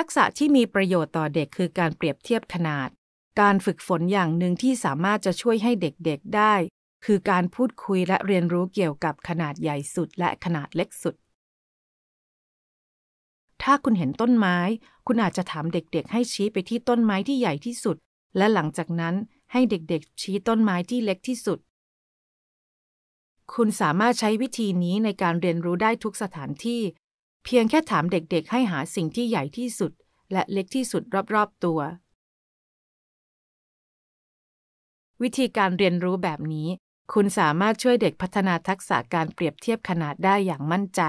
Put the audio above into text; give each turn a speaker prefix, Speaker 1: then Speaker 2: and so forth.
Speaker 1: ทักษะที่มีประโยชน์ต่อเด็กคือการเปรียบเทียบขนาด
Speaker 2: การฝึกฝนอย่างหนึ่งที่สามารถจะช่วยให้เด็ก ๆ ได้ คือการพูดคุยและเรียนรู้เกี่ยวกับขนาดใหญ่สุดและขนาดเล็กสุด ถ้าคุณเห็นต้นไม้ คุณอาจจะถามเด็ก ๆ ให้ชี้ไปที่ต้นไม้ที่ใหญ่ที่สุด และหลังจากนั้นให้เด็กๆ ชี้ต้นไม้ที่เล็กที่สุด คุณสามารถใช้วิธีนี้ในการเรียนรู้ได้ทุกสถานที่เพียงแค่ถามเด็ก ๆ ให้หาสิ่งที่ใหญ่ที่สุด และเล็กที่สุดรอบ ๆ ตัว วิธีการเรียนรู้แบบนี้ คุณสามารถช่วยเด็ก
Speaker 1: พัฒนาทักษะการเปรียบเทียบขนาดได้อย่างมั่นใจ